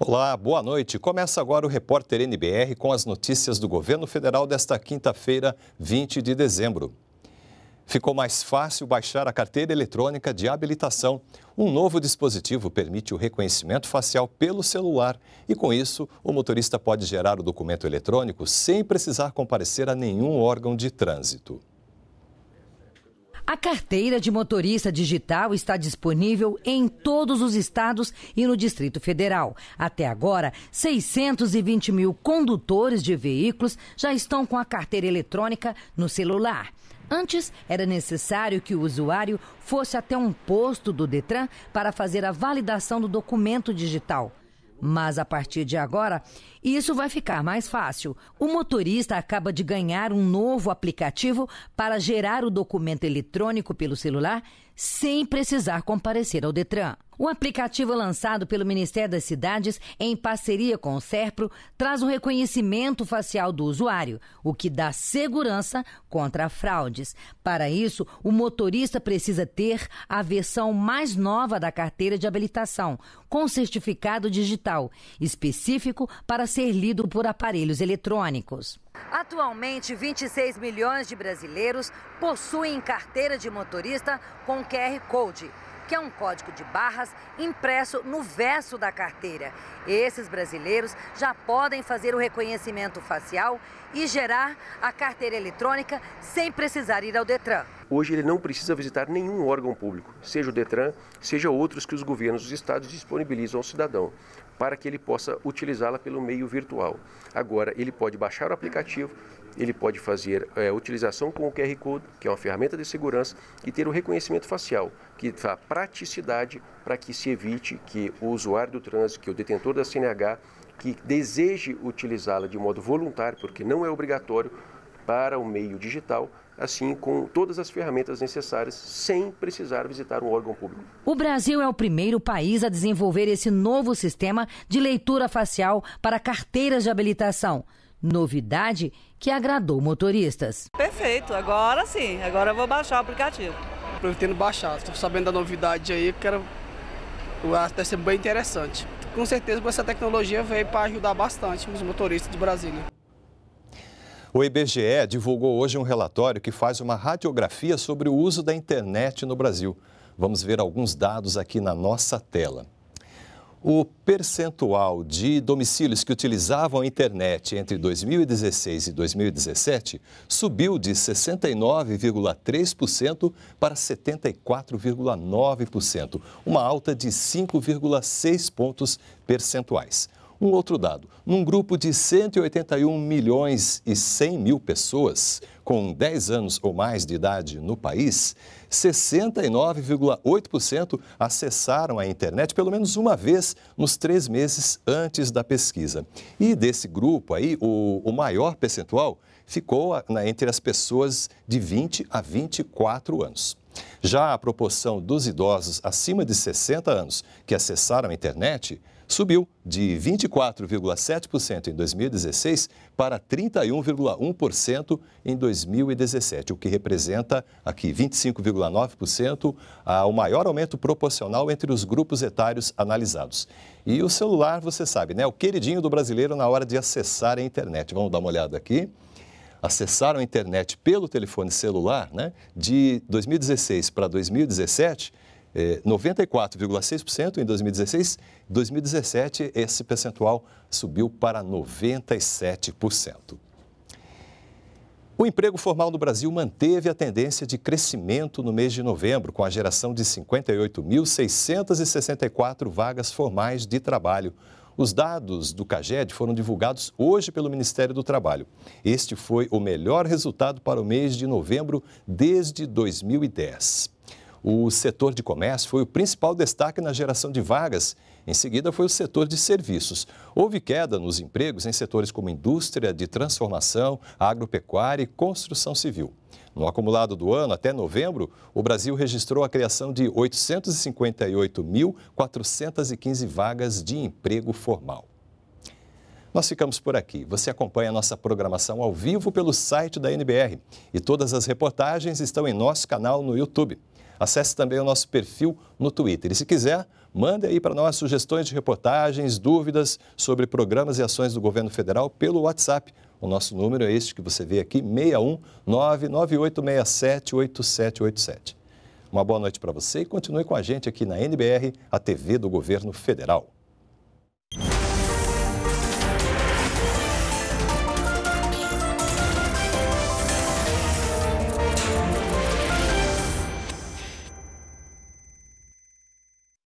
Olá, boa noite. Começa agora o Repórter NBR com as notícias do governo federal desta quinta-feira, 20 de dezembro. Ficou mais fácil baixar a carteira eletrônica de habilitação. Um novo dispositivo permite o reconhecimento facial pelo celular e, com isso, o motorista pode gerar o documento eletrônico sem precisar comparecer a nenhum órgão de trânsito. A carteira de motorista digital está disponível em todos os estados e no Distrito Federal. Até agora, 620 mil condutores de veículos já estão com a carteira eletrônica no celular. Antes, era necessário que o usuário fosse até um posto do Detran para fazer a validação do documento digital. Mas a partir de agora, isso vai ficar mais fácil. O motorista acaba de ganhar um novo aplicativo para gerar o documento eletrônico pelo celular sem precisar comparecer ao Detran. O aplicativo lançado pelo Ministério das Cidades, em parceria com o SERPRO, traz o um reconhecimento facial do usuário, o que dá segurança contra fraudes. Para isso, o motorista precisa ter a versão mais nova da carteira de habilitação, com certificado digital, específico para ser lido por aparelhos eletrônicos. Atualmente, 26 milhões de brasileiros possuem carteira de motorista com QR Code que é um código de barras impresso no verso da carteira. Esses brasileiros já podem fazer o reconhecimento facial e gerar a carteira eletrônica sem precisar ir ao Detran. Hoje ele não precisa visitar nenhum órgão público, seja o Detran, seja outros que os governos dos estados disponibilizam ao cidadão, para que ele possa utilizá-la pelo meio virtual. Agora, ele pode baixar o aplicativo, ele pode fazer é, utilização com o QR Code, que é uma ferramenta de segurança, e ter o reconhecimento facial, que dá praticidade para que se evite que o usuário do trânsito, que o detentor da CNH, que deseje utilizá-la de modo voluntário, porque não é obrigatório, para o meio digital, assim com todas as ferramentas necessárias, sem precisar visitar um órgão público. O Brasil é o primeiro país a desenvolver esse novo sistema de leitura facial para carteiras de habilitação. Novidade que agradou motoristas. Perfeito, agora sim, agora eu vou baixar o aplicativo. Pretendo baixar, estou sabendo da novidade aí, quero. Eu acho que deve ser bem interessante. Com certeza essa tecnologia veio para ajudar bastante os motoristas de Brasília. O IBGE divulgou hoje um relatório que faz uma radiografia sobre o uso da internet no Brasil. Vamos ver alguns dados aqui na nossa tela o percentual de domicílios que utilizavam a internet entre 2016 e 2017 subiu de 69,3% para 74,9%, uma alta de 5,6 pontos percentuais. Um outro dado: num grupo de 181 milhões e 100 mil pessoas com 10 anos ou mais de idade no país, 69,8% acessaram a internet pelo menos uma vez nos três meses antes da pesquisa. E desse grupo aí, o, o maior percentual ficou entre as pessoas de 20 a 24 anos. Já a proporção dos idosos acima de 60 anos que acessaram a internet subiu de 24,7% em 2016 para 31,1% em 2017, o que representa aqui 25,9% ah, o maior aumento proporcional entre os grupos etários analisados. E o celular, você sabe, né? O queridinho do brasileiro na hora de acessar a internet. Vamos dar uma olhada aqui acessaram a internet pelo telefone celular, né, de 2016 para 2017, 94,6% é, em 2016. 2017, esse percentual subiu para 97%. O emprego formal no Brasil manteve a tendência de crescimento no mês de novembro, com a geração de 58.664 vagas formais de trabalho. Os dados do CAGED foram divulgados hoje pelo Ministério do Trabalho. Este foi o melhor resultado para o mês de novembro desde 2010. O setor de comércio foi o principal destaque na geração de vagas. Em seguida, foi o setor de serviços. Houve queda nos empregos em setores como indústria de transformação, agropecuária e construção civil. No acumulado do ano, até novembro, o Brasil registrou a criação de 858.415 vagas de emprego formal. Nós ficamos por aqui. Você acompanha a nossa programação ao vivo pelo site da NBR e todas as reportagens estão em nosso canal no YouTube. Acesse também o nosso perfil no Twitter. E se quiser, mande aí para nós sugestões de reportagens, dúvidas sobre programas e ações do governo federal pelo WhatsApp. O nosso número é este que você vê aqui, 61 8787. Uma boa noite para você e continue com a gente aqui na NBR, a TV do Governo Federal.